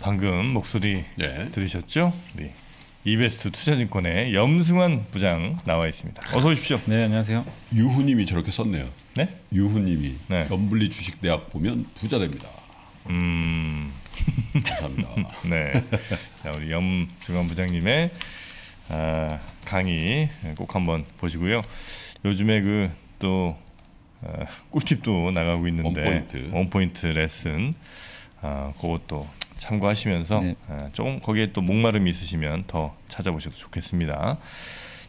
방금 목소리 예. 들으셨죠? 우리 이베스트 투자증권의 염승환 부장 나와 있습니다. 어서 오십시오. 네, 안녕하세요. 유후님이 저렇게 썼네요. 네? 유후님이 네. 염블리 주식대학 보면 부자 됩니다. 음, 감사합니다. 네, 자 우리 염승환 부장님의 아, 강의 꼭 한번 보시고요. 요즘에 그또 아, 꿀팁도 나가고 있는데 원포인트, 원포인트 레슨 아, 그것도 참고하시면서 네. 예, 조금 거기에 또 목마름이 있으시면 더 찾아보셔도 좋겠습니다.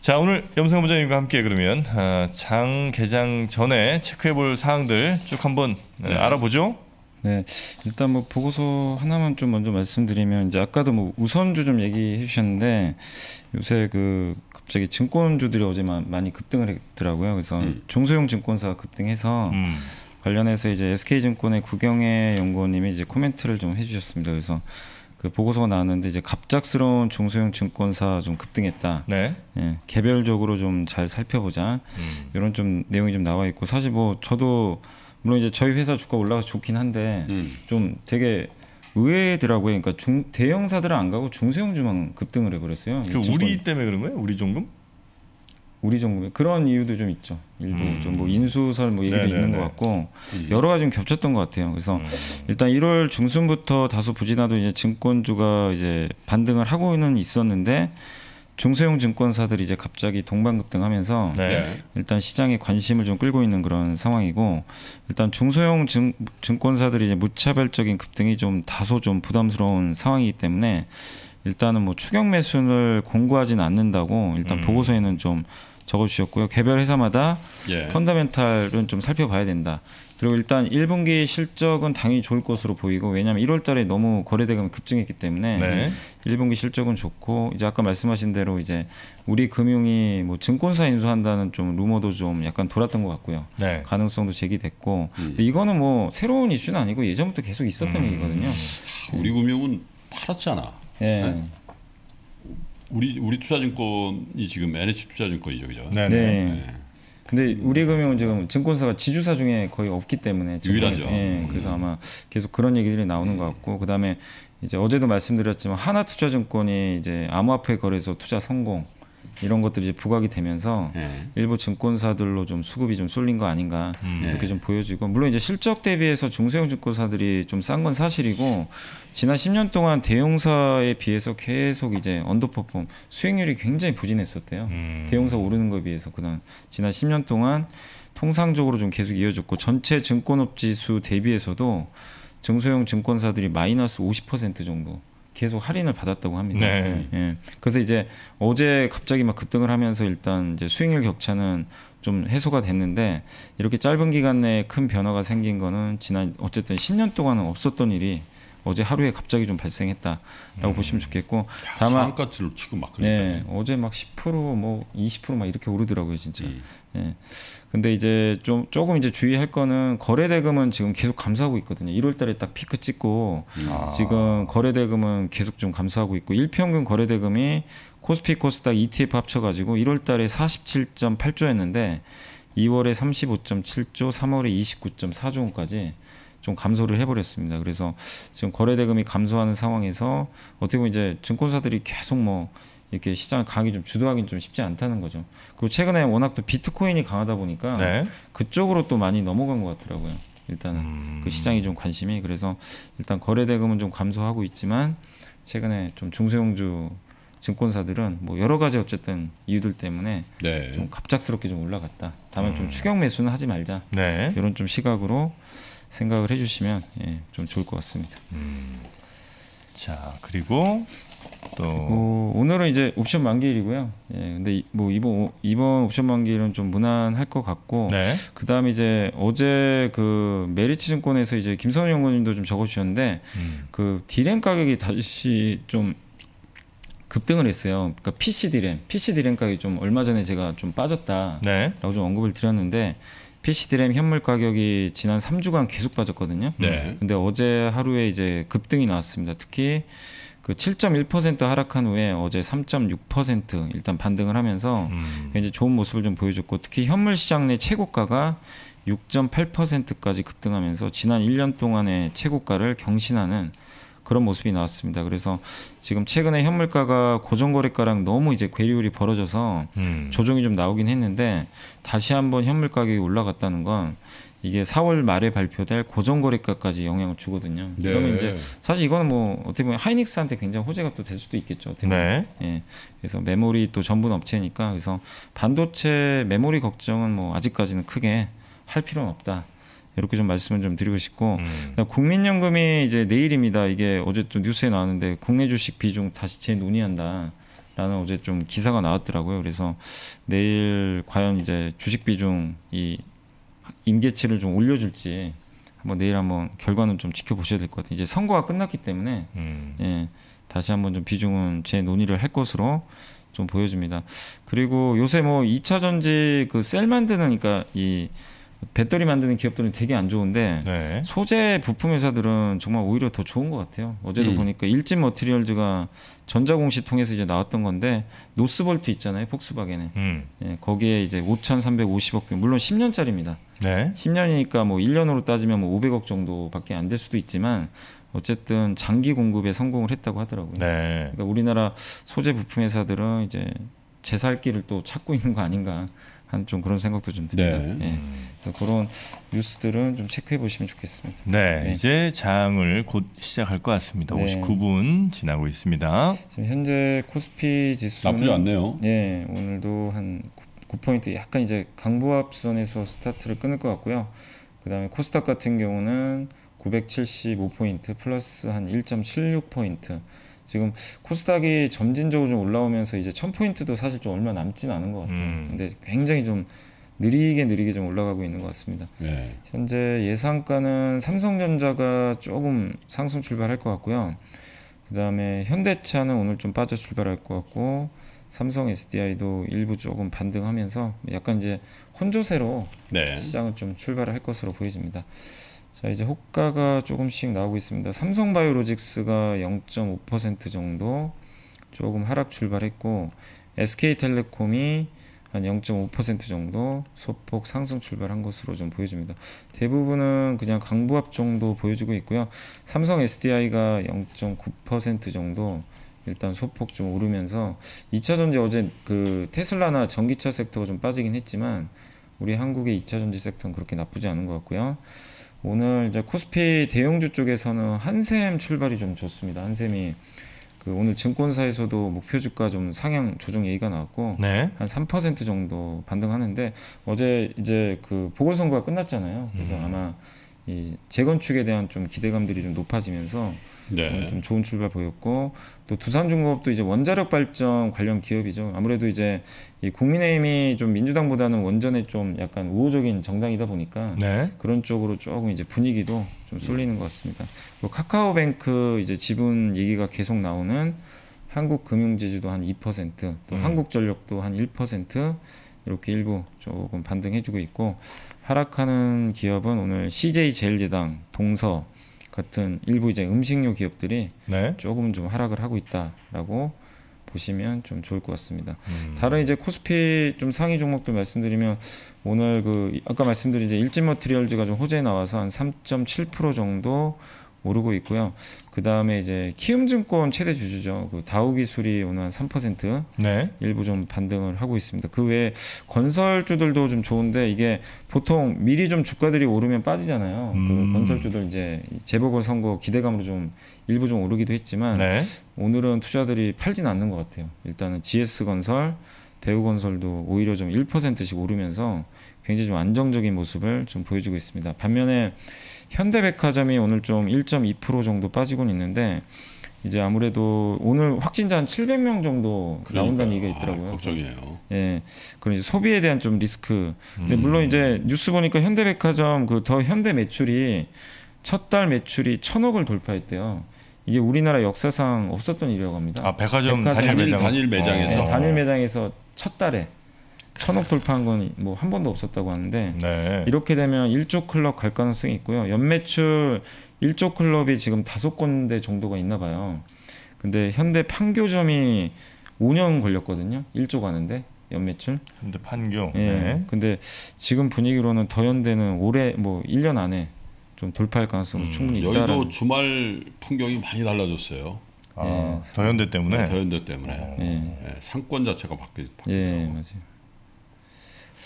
자 오늘 염승 부장님과 함께 그러면 아, 장 개장 전에 체크해볼 사항들 쭉 한번 예, 네. 알아보죠. 네, 일단 뭐 보고서 하나만 좀 먼저 말씀드리면 이제 아까도 뭐 우선주 좀 얘기해 주셨는데 요새 그 갑자기 증권주들이 어제 많이 급등을 했더라고요. 그래서 음. 종소형 증권사 급등해서 음. 관련해서 이제 SK증권의 구경애 연구원님이 이제 코멘트를 좀 해주셨습니다. 그래서 그 보고서가 나왔는데 이제 갑작스러운 중소형 증권사 좀 급등했다. 네. 예, 개별적으로 좀 잘 살펴보자. 음. 이런 좀 내용이 좀 나와 있고 사실 뭐 저도 물론 이제 저희 회사 주가 올라가 좋긴 한데 음. 좀 되게 의외더라고요. 그러니까 중 대형사들은 안 가고 중소형주만 급등을 해버렸어요. 그 우리 때문에 그런 거예요? 우리 종금? 우리 종금 그런 이유도 좀 있죠. 일부 음. 좀뭐 인수설 뭐 얘기도 네네네. 있는 것 같고 음. 여러 가지 좀 겹쳤던 것 같아요. 그래서 음. 일단 1월 중순부터 다소 부진하도 이제 증권주가 이제 반등을 하고는 있었는데 중소형 증권사들이 이제 갑자기 동반급등하면서 네. 일단 시장에 관심을 좀 끌고 있는 그런 상황이고 일단 중소형 증, 증권사들이 이제 무차별적인 급등이 좀 다소 좀 부담스러운 상황이기 때문에 일단은 뭐 추경 매수를 공고하진 않는다고 일단 음. 보고서에는 좀 적어주셨고요. 개별 회사마다 예. 펀더멘탈은 좀 살펴봐야 된다. 그리고 일단 1분기 실적은 당연히 좋을 것으로 보이고 왜냐하면 1월달에 너무 거래대금 이 급증했기 때문에 네. 1분기 실적은 좋고 이제 아까 말씀하신 대로 이제 우리 금융이 뭐 증권사 인수한다는 좀 루머도 좀 약간 돌았던 것 같고요. 네. 가능성도 제기됐고 음. 근데 이거는 뭐 새로운 이슈는 아니고 예전부터 계속 있었던 음. 얘기거든요. 아, 우리 금융은 팔았잖아. 예. 네. 우리 우리 투자증권이 지금 NH 투자증권이죠, 그죠? 네. 네. 네. 네. 근데 우리금융은 지금 증권사가 지주사 중에 거의 없기 때문에 유일하죠. 예, 음. 그래서 아마 계속 그런 얘기들이 나오는 것 음. 같고 그다음에 이제 어제도 말씀드렸지만 하나투자증권이 이제 암호화폐 거래소 투자 성공 이런 것들이 부각이 되면서 네. 일부 증권사들로 좀 수급이 좀 쏠린 거 아닌가 음. 예. 이렇게 좀 보여지고 물론 이제 실적 대비해서 중소형 증권사들이 좀 싼 건 사실이고 지난 10년 동안 대형사에 비해서 계속 이제 언더퍼폼 수익률이 굉장히 부진했었대요. 음. 대형사 오르는 거에 비해서 그동 지난 10년 동안 통상적으로 좀 계속 이어졌고 전체 증권업 지수 대비해서도 중소형 증권사들이 마이너스 50% 정도 계속 할인을 받았다고 합니다. 네. 예. 그래서 이제 어제 갑자기 막 급등을 하면서 일단 이제 수익률 격차는 좀 해소가 됐는데 이렇게 짧은 기간 내에 큰 변화가 생긴 거는 지난 어쨌든 10년 동안은 없었던 일이 어제 하루에 갑자기 좀 발생했다라고 음. 보시면 좋겠고 야, 다만 상한가치를 치고 막 예, 어제 막 10%뭐 20%막 이렇게 오르더라고요 진짜. 음. 예. 근데 이제 좀 조금 이제 주의할 거는 거래 대금은 지금 계속 감소하고 있거든요. 1월달에 딱 피크 찍고 아. 지금 거래 대금은 계속 좀 감소하고 있고 일평균 거래 대금이 코스피 코스닥 ETF 합쳐가지고 1월달에 47.8조였는데 2월에 35.7조, 3월에 29.4조 원까지 좀 감소를 해버렸습니다. 그래서 지금 거래대금이 감소하는 상황에서 어떻게 보면 이제 증권사들이 계속 뭐 이렇게 시장을 강하좀 주도하기는 좀 쉽지 않다는 거죠. 그리고 최근에 워낙 또 비트코인이 강하다 보니까 네. 그쪽으로 또 많이 넘어간 것 같더라고요. 일단은 음. 그 시장이 좀 관심이 그래서 일단 거래 대금은 좀 감소하고 있지만 최근에 좀 중소형주 증권사들은 뭐 여러 가지 어쨌든 이유들 때문에 네. 좀 갑작스럽게 좀 올라갔다. 다만 음. 좀 추격 매수는 하지 말자. 네. 이런 좀 시각으로 생각을 해주시면 예, 좀 좋을 것 같습니다. 음. 자 그리고 또 그리고 오늘은 이제 옵션 만기일이고요. 예, 근데 이, 뭐 이번 이번 옵션 만기일은 좀 무난할 것 같고 네. 그다음 이제 어제 그 메리츠증권에서 이제 김선우 연구님도 좀 적어주셨는데 음. 그 디램 가격이 다시 좀 급등을 했어요. 그러니까 PC 디램, PC 디램 가격이 좀 얼마 전에 제가 좀 빠졌다라고 네. 좀 언급을 드렸는데 PC 드램 현물 가격이 지난 3주간 계속 빠졌거든요. 네. 근데 어제 하루에 이제 급등이 나왔습니다. 특히 그 7.1% 하락한 후에 어제 3.6% 일단 반등을 하면서 음. 굉장히 좋은 모습을 좀 보여줬고 특히 현물 시장 내 최고가가 6.8%까지 급등하면서 지난 1년 동안의 최고가를 경신하는 그런 모습이 나왔습니다. 그래서 지금 최근에 현물가가 고정거래가랑 너무 이제 괴리율이 벌어져서 음. 조정이 좀 나오긴 했는데 다시 한번 현물 가격이 올라갔다는 건 이게 4월 말에 발표될 고정거래가까지 영향을 주거든요. 네. 그러면 이제 사실 이거는 뭐 어떻게 보면 하이닉스한테 굉장히 호재가 또 될 수도 있겠죠. 네. 예. 그래서 메모리 또 전문 업체니까 그래서 반도체 메모리 걱정은 뭐 아직까지는 크게 할 필요는 없다. 이렇게 좀 말씀을 좀 드리고 싶고 음. 그러니까 국민연금이 이제 내일입니다. 이게 어제 또 뉴스에 나왔는데 국내 주식 비중 다시 재논의한다. 라는 어제 좀 기사가 나왔더라고요. 그래서 내일 과연 이제 주식 비중 이 임계치를 좀 올려줄지 한번 내일 한번 결과는 좀 지켜보셔야 될 것 같아요. 이제 선거가 끝났기 때문에 음. 예, 다시 한번 좀 비중은 재 논의를 할 것으로 좀 보여집니다. 그리고 요새 뭐 2차 전지 그 셀 만드는 그러니까 이 배터리 만드는 기업들은 되게 안 좋은데 네. 소재 부품 회사들은 정말 오히려 더 좋은 것 같아요. 어제도 음. 보니까 일진 머티리얼즈가 전자공시 통해서 이제 나왔던 건데 노스볼트 있잖아요, 폭스바겐에 음. 예, 거기에 이제 5,350억 규 물론 10년짜리입니다. 네. 10년이니까 뭐 1년으로 따지면 뭐 500억 정도밖에 안 될 수도 있지만 어쨌든 장기 공급에 성공을 했다고 하더라고요. 네. 그러니까 우리나라 소재 부품 회사들은 이제 제살 길을 또 찾고 있는 거 아닌가 하는 좀 그런 생각도 좀 듭니다. 네. 예. 음. 네, 그런 뉴스들은 좀 체크해 보시면 좋겠습니다. 네, 네, 이제 장을 곧 시작할 것 같습니다. 네. 59분 지나고 있습니다. 지금 현재 코스피 지수는 나쁘지 아, 않네요. 예, 오늘도 한 9포인트 약간 이제 강보합선에서 스타트를 끊을 것 같고요. 그다음에 코스닥 같은 경우는 975포인트 플러스 한 1.76포인트 지금 코스닥이 점진적으로 좀 올라오면서 이제 1000포인트도 사실 좀 얼마 남진 않은 것 같아요. 음. 근데 굉장히 좀 느리게 느리게 좀 올라가고 있는 것 같습니다. 네. 현재 예상가는 삼성전자가 조금 상승 출발할 것 같고요. 그 다음에 현대차는 오늘 좀 빠져 출발할 것 같고 삼성 SDI도 일부 조금 반등하면서 약간 이제 혼조세로 네. 시장은 좀 출발을 할 것으로 보여집니다. 자 이제 호가가 조금씩 나오고 있습니다. 삼성바이오로직스가 0.5% 정도 조금 하락 출발했고 SK텔레콤이 한0.5% 정도 소폭 상승 출발한 것으로 좀 보여집니다. 대부분은 그냥 강부합 정도 보여주고 있고요. 삼성 SDI가 0.9% 정도 일단 소폭 좀 오르면서 2차전지 어제 그 테슬라나 전기차 섹터가 좀 빠지긴 했지만 우리 한국의 2차전지 섹터는 그렇게 나쁘지 않은 것 같고요. 오늘 이제 코스피 대형주 쪽에서는 한샘 출발이 좀 좋습니다. 한샘이 그 오늘 증권사에서도 목표 주가 좀 상향 조정 얘기가 나왔고 네. 한 3% 정도 반등하는데 어제 이제 그 보궐선거가 끝났잖아요. 그래서 음. 아마 이 재건축에 대한 좀 기대감들이 좀 높아지면서 네. 어, 좀 좋은 출발 보였고 또 두산중공업도 이제 원자력 발전 관련 기업이죠. 아무래도 이제 이 국민의힘이 좀 민주당보다는 원전에 좀 약간 우호적인 정당이다 보니까 네. 그런 쪽으로 조금 이제 분위기도 좀 쏠리는 것 같습니다. 그리고 카카오뱅크 이제 지분 얘기가 계속 나오는 한국금융지주도 한 2%, 또 음. 한국전력도 한 1% 이렇게 일부 조금 반등해주고 있고 하락하는 기업은 오늘 CJ 제일제당, 동서 같은 일부 이제 음식료 기업들이 네. 조금 좀 하락을 하고 있다라고 보시면 좀 좋을 것 같습니다. 음. 다른 이제 코스피 좀 상위 종목들 말씀드리면 오늘 그 아까 말씀드린 이제 일진 머트리얼즈가 좀 호재에 나와서 한 3.7% 정도 오르고 있고요. 그 다음에 이제 키움증권 최대 주주죠. 그 다우 기술이 오늘 한3% 네. 일부 좀 반등을 하고 있습니다. 그 외에 건설주들도 좀 좋은데 이게 보통 미리 좀 주가들이 오르면 빠지잖아요. 그 음. 그 건설주들 이제 재보궐 선거 기대감으로 좀 일부 좀 오르기도 했지만 네. 오늘은 투자들이 팔진 않는 것 같아요. 일단은 GS 건설 대우건설도 오히려 좀 1%씩 오르면서 굉장히 좀 안정적인 모습을 좀 보여주고 있습니다. 반면에 현대백화점이 오늘 좀 1.2% 정도 빠지곤 있는데 이제 아무래도 오늘 확진자 한 700명 정도 나온다는 얘기가 아, 있더라고요. 아, 걱정이에요. 예, 그럼 이제 소비에 대한 좀 리스크. 근데 음. 물론 이제 뉴스 보니까 현대백화점 그 더 현대 매출이 첫 달 매출이 천억을 돌파했대요. 이게 우리나라 역사상 없었던 일이라고 합니다. 아 백화점, 백화점 단일, 매장. 단일 매장에서 네, 단일 매장에서 첫 달에 천억 돌파한 건뭐한 번도 없었다고 하는데 네. 이렇게 되면 1조 클럽 갈 가능성이 있고요. 연매출 1조 클럽이 지금 다섯 군데 정도가 있나 봐요. 근데 현대 판교점이 5년 걸렸거든요. 1조 가는데 연매출. 현대 판교. 예. 네. 근데 지금 분위기로는 더현대는 올해 뭐 1년 안에 좀 돌파할 가능성도 음, 충분히 있다. 여기도 주말 풍경이 많이 달라졌어요. 예, 아, 네, 네, 아, 예, 더현대 때문에. 네, 더현대 때문에. 예. 상권 자체가 바뀌 바뀌더라고요. 예, 맞아요.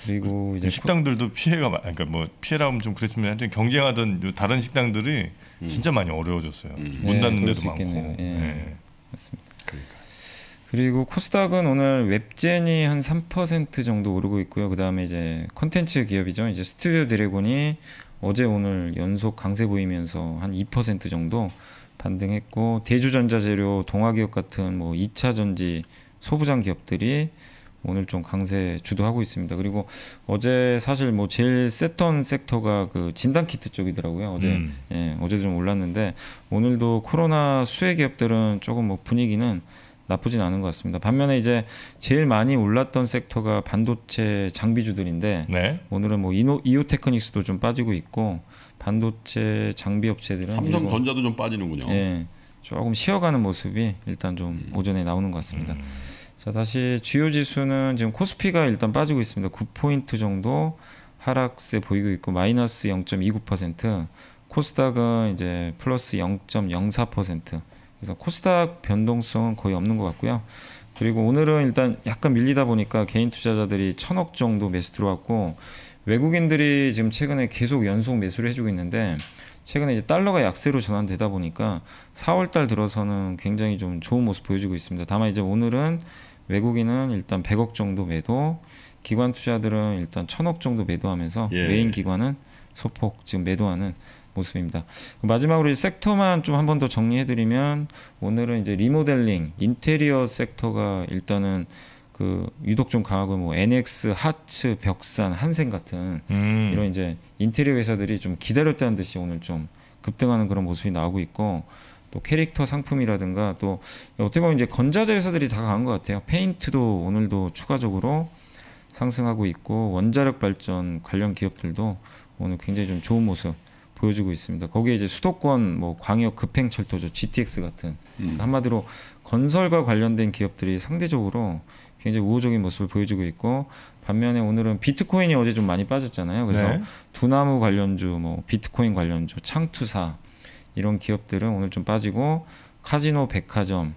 그리고 그 이제 식당들도 피해가 그러니까 뭐 피해라면 좀 그랬지만 하여튼 경쟁하던 다른 식당들이 음. 진짜 많이 어려워졌어요. 음. 문 네, 닫는 데도 많고. 예. 예. 맞습니다. 그러니까. 그리고 코스닥은 오늘 웹젠이 한 3% 정도 오르고 있고요. 그다음에 이제 컨텐츠 기업이죠. 이제 스튜디오 드래곤이 어제 오늘 연속 강세 보이면서 한 2% 정도 반등했고 대주전자재료, 동화기업 같은 뭐 2차 전지 소부장 기업들이 오늘 좀 강세 주도하고 있습니다. 그리고 어제 사실 뭐 제일 셌던 섹터가 그 진단 키트 쪽이더라고요. 어제 음. 예, 어제 좀 올랐는데 오늘도 코로나 수혜 기업들은 조금 뭐 분위기는 나쁘진 않은 것 같습니다. 반면에 이제 제일 많이 올랐던 섹터가 반도체 장비주들인데 네. 오늘은 뭐 이노, 이오테크닉스도 좀 빠지고 있고 반도체 장비 업체들은 삼성전자도 좀 빠지는군요. 예, 조금 쉬어가는 모습이 일단 좀 음. 오전에 나오는 것 같습니다. 음. 자 다시 주요 지수는 지금 코스피가 일단 빠지고 있습니다. 9포인트 정도 하락세 보이고 있고 마이너스 0.29% 코스닥은 이제 플러스 0.04% 그래서 코스닥 변동성은 거의 없는 것 같고요. 그리고 오늘은 일단 약간 밀리다 보니까 개인 투자자들이 천억 정도 매수 들어왔고 외국인들이 지금 최근에 계속 연속 매수를 해주고 있는데 최근에 이제 달러가 약세로 전환되다 보니까 4월달 들어서는 굉장히 좀 좋은 모습 보여주고 있습니다. 다만 이제 오늘은 외국인은 일단 100억 정도 매도, 기관 투자들은 일단 1000억 정도 매도하면서 예. 메인 기관은 소폭 지금 매도하는 모습입니다. 마지막으로 이 섹터만 좀 한 번 더 정리해드리면 오늘은 이제 리모델링, 인테리어 섹터가 일단은 그 유독 좀 강하고 뭐 NX, 하츠, 벽산, 한생 같은 음. 이런 이제 인테리어 회사들이 좀 기다렸다는 듯이 오늘 좀 급등하는 그런 모습이 나오고 있고 또 캐릭터 상품이라든가 또 어떻게 보면 이제 건자재 회사들이 다 강한 것 같아요. 페인트도 오늘도 추가적으로 상승하고 있고 원자력 발전 관련 기업들도 오늘 굉장히 좀 좋은 모습 보여주고 있습니다. 거기에 이제 수도권 뭐 광역 급행철도죠 GTX 같은 음. 그러니까 한마디로 건설과 관련된 기업들이 상대적으로 굉장히 우호적인 모습을 보여주고 있고 반면에 오늘은 비트코인이 어제 좀 많이 빠졌잖아요. 그래서 네. 두나무 관련주, 뭐 비트코인 관련주, 창투사 이런 기업들은 오늘 좀 빠지고 카지노, 백화점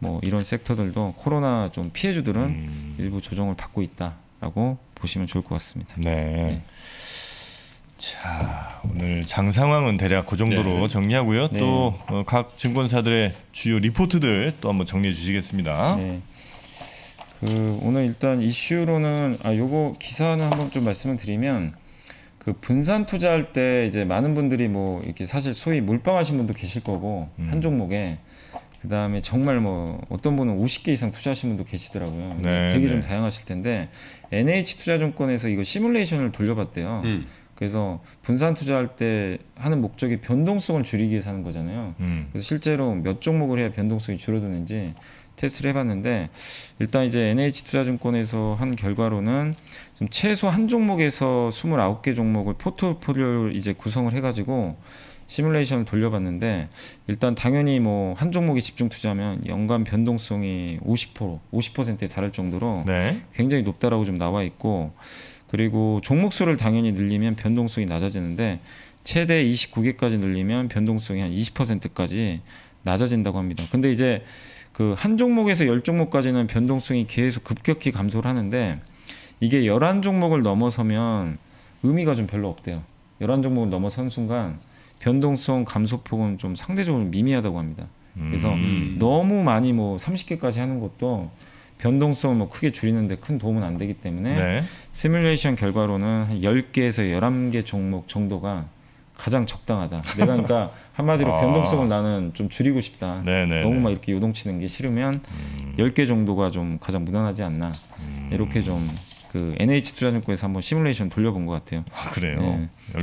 뭐 이런 섹터들도 코로나 좀 피해주들은 음. 일부 조정을 받고 있다라고 보시면 좋을 것 같습니다. 네. 네. 자 오늘 장 상황은 대략 그 정도로 네. 정리하고요. 네. 또각 어, 증권사들의 주요 리포트들 또 한번 정리해 주시겠습니다. 네. 그 오늘 일단 이슈로는 아 요거 기사는 한번 좀 말씀을 드리면 그 분산 투자할 때 이제 많은 분들이 뭐 이렇게 사실 소위 몰빵하신 분도 계실 거고 음. 한 종목에 그 다음에 정말 뭐 어떤 분은 50개 이상 투자하신 분도 계시더라고요. 네, 되게 네. 좀 다양하실 텐데 NH 투자증권에서 이거 시뮬레이션을 돌려봤대요. 음. 그래서 분산 투자할 때 하는 목적이 변동성을 줄이기 위해서 하는 거잖아요. 음. 그래서 실제로 몇 종목을 해야 변동성이 줄어드는지 테스트를 해봤는데 일단 이제 NH투자증권에서 한 결과로는 좀 최소 한 종목에서 29개 종목을 포트폴리오 이제 구성을 해가지고 시뮬레이션을 돌려봤는데 일단 당연히 뭐 한 종목에 집중 투자하면 연간 변동성이 50% 50%에 달할 정도로 네. 굉장히 높다라고 좀 나와 있고 그리고 종목수를 당연히 늘리면 변동성이 낮아지는데 최대 29개까지 늘리면 변동성이 한 20%까지 낮아진다고 합니다. 근데 이제 그 한 종목에서 10종목까지는 변동성이 계속 급격히 감소를 하는데 이게 11종목을 넘어서면 의미가 좀 별로 없대요. 11종목을 넘어선 순간 변동성 감소폭은 좀 상대적으로 미미하다고 합니다. 그래서 음. 너무 많이 뭐 30개까지 하는 것도 변동성을 뭐 크게 줄이는데 큰 도움은 안 되기 때문에 네. 시뮬레이션 결과로는 한 10개에서 11개 종목 정도가 가장 적당하다. 내가 그러니까 한마디로 아. 변동성을 나는 좀 줄이고 싶다. 네네네. 네, 너무 네. 막 이렇게 요동치는 게 싫으면 음. 10개 정도가 좀 가장 무난하지 않나. 음. 이렇게 좀그 NH투자증권에서 한번 시뮬레이션 돌려본 것 같아요. 아, 그래요?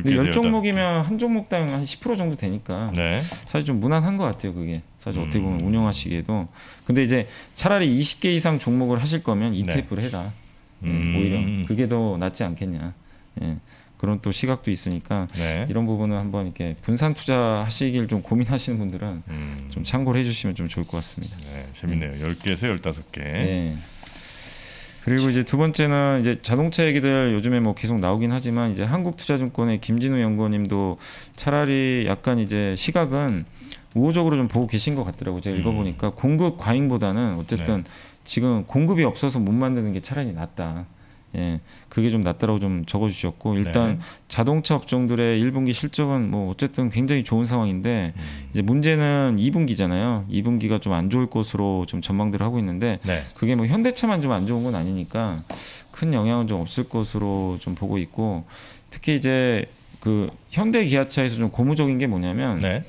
네. 1 종목이면 한 종목당 한 10% 정도 되니까 네. 사실 좀 무난한 것 같아요. 그게 사실 음. 어떻게 보면 운영하시기에도 근데 이제 차라리 20개 이상 종목을 하실 거면 ETF를 네. 해라. 네, 음. 오히려 그게 더 낫지 않겠냐. 예. 그런 또 시각도 있으니까 네. 이런 부분은 한번 이렇게 분산 투자 하시길 좀 고민하시는 분들은 음. 좀 참고를 해주시면 좀 좋을 것 같습니다. 네, 재밌네요. 네. 10개에서 15개. 네. 그리고 이제 두 번째는 이제 자동차 얘기들 요즘에 뭐 계속 나오긴 하지만 이제 한국투자증권의 김진우 연구원님도 차라리 약간 이제 시각은 우호적으로 좀 보고 계신 것 같더라고요. 제가 음. 읽어보니까 공급 과잉보다는 어쨌든 네. 지금 공급이 없어서 못 만드는 게 차라리 낫다. 예, 그게 좀 낫다라고 좀 적어주셨고 일단 네. 자동차 업종들의 1분기 실적은 뭐 어쨌든 굉장히 좋은 상황인데 음. 이제 문제는 2분기잖아요. 2분기가 좀 안 좋을 것으로 좀 전망들을 하고 있는데 네. 그게 뭐 현대차만 좀 안 좋은 건 아니니까 큰 영향은 좀 없을 것으로 좀 보고 있고 특히 이제 그 현대 기아차에서 좀 고무적인 게 뭐냐면. 네.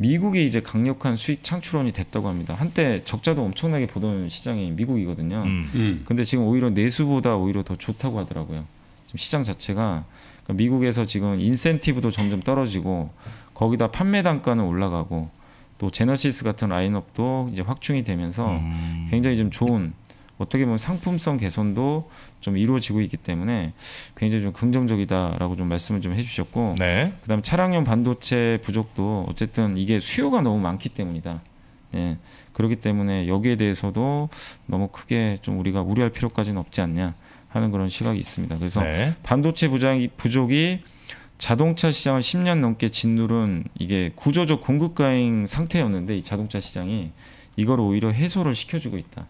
미국이 이제 강력한 수익 창출원이 됐다고 합니다. 한때 적자도 엄청나게 보던 시장이 미국이거든요. 음. 음. 근데 지금 오히려 내수보다 오히려 더 좋다고 하더라고요. 지금 시장 자체가 그러니까 미국에서 지금 인센티브도 점점 떨어지고 거기다 판매 단가는 올라가고 또 제너시스 같은 라인업도 이제 확충이 되면서 음. 굉장히 좀 좋은 어떻게 보면 상품성 개선도 좀 이루어지고 있기 때문에 굉장히 좀 긍정적이다라고 좀 말씀을 좀 해주셨고 네. 그다음 에 차량용 반도체 부족도 어쨌든 이게 수요가 너무 많기 때문이다. 예. 그렇기 때문에 여기에 대해서도 너무 크게 좀 우리가 우려할 필요까지는 없지 않냐 하는 그런 시각이 있습니다. 그래서 네. 반도체 부장이 부족이 자동차 시장을 10년 넘게 짓누른 이게 구조적 공급 가잉 상태였는데 이 자동차 시장이 이걸 오히려 해소를 시켜주고 있다.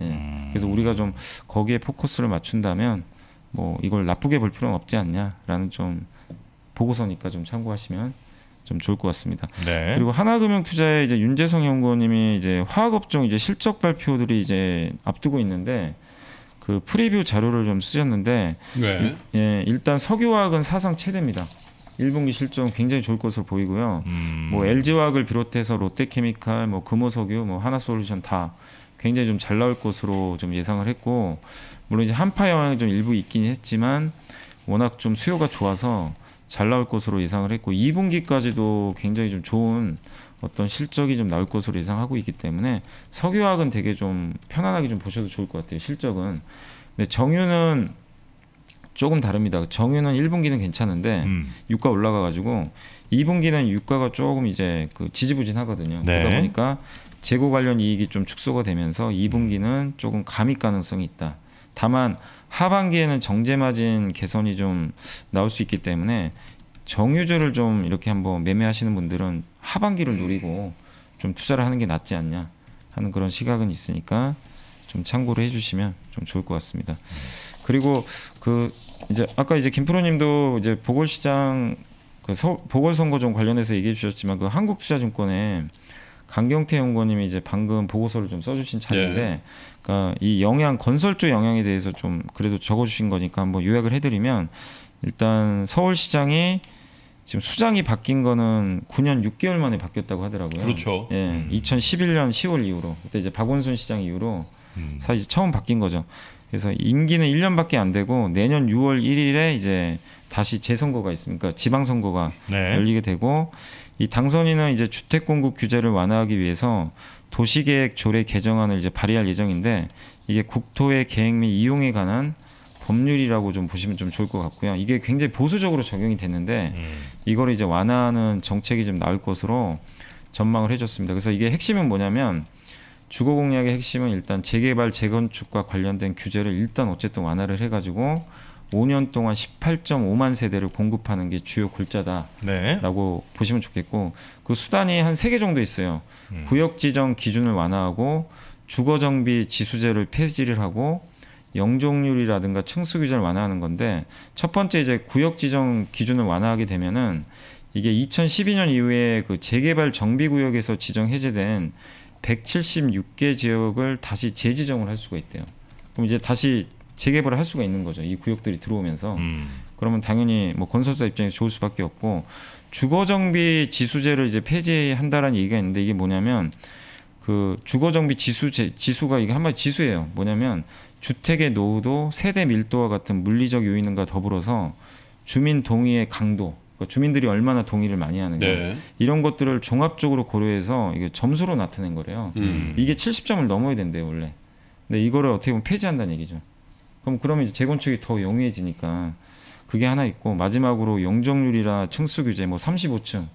예. 음. 그래서 우리가 좀 거기에 포커스를 맞춘다면 뭐 이걸 나쁘게 볼 필요는 없지 않냐라는 좀 보고서니까 좀 참고하시면 좀 좋을 것 같습니다. 네. 그리고 하나금융투자의 이제 윤재성 연구원님이 이제 화학업종 이제 실적 발표들이 이제 앞두고 있는데 그 프리뷰 자료를 좀 쓰셨는데 네. 이, 예, 일단 석유화학은 사상 최대입니다. 1분기 실적은 굉장히 좋을 것으로 보이고요. 음. 뭐 LG화학을 비롯해서 롯데케미칼, 뭐 금호석유, 뭐 하나솔루션 다 굉장히 좀 잘 나올 것으로 좀 예상을 했고 물론 이제 한파 영향이 좀 일부 있긴 했지만 워낙 좀 수요가 좋아서 잘 나올 것으로 예상을 했고 2분기까지도 굉장히 좀 좋은 어떤 실적이 좀 나올 것으로 예상하고 있기 때문에 석유학은 되게 좀 편안하게 좀 보셔도 좋을 것 같아요 실적은 근데 정유는 조금 다릅니다 정유는 1분기는 괜찮은데 음. 유가 올라가 가지고 2분기는 유가가 조금 이제 그 지지부진하거든요 네. 그러다 보니까 재고 관련 이익이 좀 축소가 되면서 2분기는 음. 조금 감익 가능성이 있다. 다만 하반기에는 정제 마진 개선이 좀 나올 수 있기 때문에 정유주를 좀 이렇게 한번 매매하시는 분들은 하반기를 누리고좀 음. 투자를 하는 게 낫지 않냐 하는 그런 시각은 있으니까 좀 참고를 해주시면 좀 좋을 것 같습니다. 그리고 그 이제 아까 이제 김프로님도 이제 보궐시장 그 서, 보궐선거 좀 관련해서 얘기해 주셨지만 그 한국투자증권에 강경태 연구원님이 이제 방금 보고서를 좀 써주신 차인데, 예. 그니까이 영향 건설주 영향에 대해서 좀 그래도 적어주신 거니까 한번 요약을 해드리면 일단 서울시장이 지금 수장이 바뀐 거는 9년 6개월 만에 바뀌었다고 하더라고요. 그렇죠. 예, 음. 2011년 10월 이후로 그때 이제 박원순 시장 이후로 음. 사실 처음 바뀐 거죠. 그래서 임기는 1년밖에 안 되고 내년 6월 1일에 이제 다시 재선거가 있습니까? 그러니까 지방선거가 네. 열리게 되고 이 당선인은 이제 주택 공급 규제를 완화하기 위해서 도시계획 조례 개정안을 이제 발의할 예정인데 이게 국토의 계획 및 이용에 관한 법률이라고 좀 보시면 좀 좋을 것 같고요. 이게 굉장히 보수적으로 적용이 됐는데 음. 이걸 이제 완화하는 정책이 좀 나올 것으로 전망을 해줬습니다. 그래서 이게 핵심은 뭐냐면 주거 공약의 핵심은 일단 재개발 재건축과 관련된 규제를 일단 어쨌든 완화를 해가지고 5년 동안 18.5만 세대를 공급하는 게 주요 골자다라고 네. 보시면 좋겠고 그 수단이 한 세 개 정도 있어요. 음. 구역 지정 기준을 완화하고 주거 정비 지수제를 폐지를 하고 영종률이라든가 층수 규제를 완화하는 건데 첫 번째 이제 구역 지정 기준을 완화하게 되면은 이게 2012년 이후에 그 재개발 정비 구역에서 지정 해제된 176개 지역을 다시 재지정을 할 수가 있대요. 그럼 이제 다시 재개발을 할 수가 있는 거죠. 이 구역들이 들어오면서. 음. 그러면 당연히 뭐 건설사 입장에서 좋을 수밖에 없고 주거 정비 지수제를 이제 폐지한다라는 얘기가 있는데 이게 뭐냐면 그 주거 정비 지수 지수가 이게 한마디 지수예요. 뭐냐면 주택의 노후도 세대 밀도와 같은 물리적 요인과 더불어서 주민 동의의 강도 그 주민들이 얼마나 동의를 많이 하는가 네. 이런 것들을 종합적으로 고려해서 이게 점수로 나타낸 거래요. 음. 이게 70점을 넘어야 된대요 원래. 근데 이거를 어떻게 보면 폐지한다는 얘기죠. 그럼 그러면 이제 재건축이 더 용이해지니까 그게 하나 있고 마지막으로 용적률이나 층수 규제 뭐 35층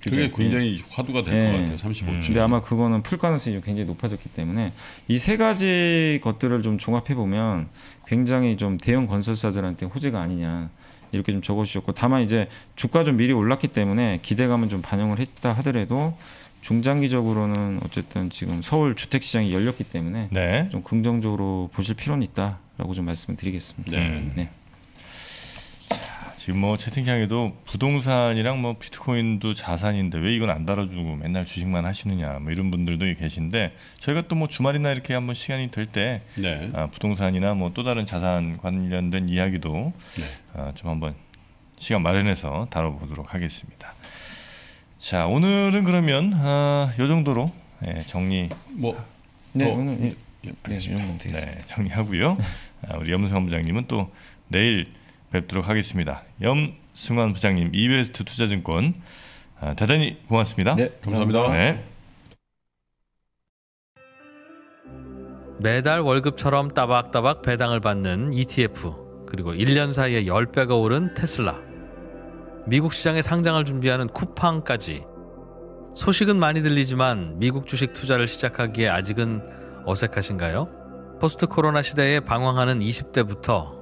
그게 굉장히 네. 화두가 될것 네. 예. 같아요. 35층. 음. 근데 아마 그거는 풀 가능성이 굉장히 높아졌기 때문에 이 세 가지 것들을 좀 종합해 보면 굉장히 좀 대형 건설사들한테 호재가 아니냐. 이렇게 좀 적어주셨고 다만 이제 주가 좀 미리 올랐기 때문에 기대감은 좀 반영을 했다 하더라도 중장기적으로는 어쨌든 지금 서울 주택 시장이 열렸기 때문에 네. 좀 긍정적으로 보실 필요는 있다라고 좀 말씀드리겠습니다. 네. 네. 지금 뭐 채팅창에도 부동산이랑 뭐 비트코인도 자산인데 왜 이건 안 달아주고 맨날 주식만 하시느냐 뭐 이런 분들도 계신데 저희가 또 뭐 주말이나 이렇게 한번 시간이 될때 네. 아, 부동산이나 뭐 또 다른 자산 관련된 이야기도 네. 아, 좀 한번 시간 마련해서 다뤄보도록 하겠습니다. 자 오늘은 그러면 아, 요 정도로 예, 정리 뭐 네, 더, 오늘 예, 네, 네, 정리하고요. 아, 우리 염승 본장님은 또 내일 뵙도록 하겠습니다. 염승환 부장님, 이베스트 투자증권 아, 대단히 고맙습니다. 네, 감사합니다. 네. 매달 월급처럼 따박따박 배당을 받는 ETF 그리고 1년 사이에 10배가 오른 테슬라 미국 시장에 상장을 준비하는 쿠팡까지 소식은 많이 들리지만 미국 주식 투자를 시작하기에 아직은 어색하신가요? 포스트 코로나 시대에 방황하는 20대부터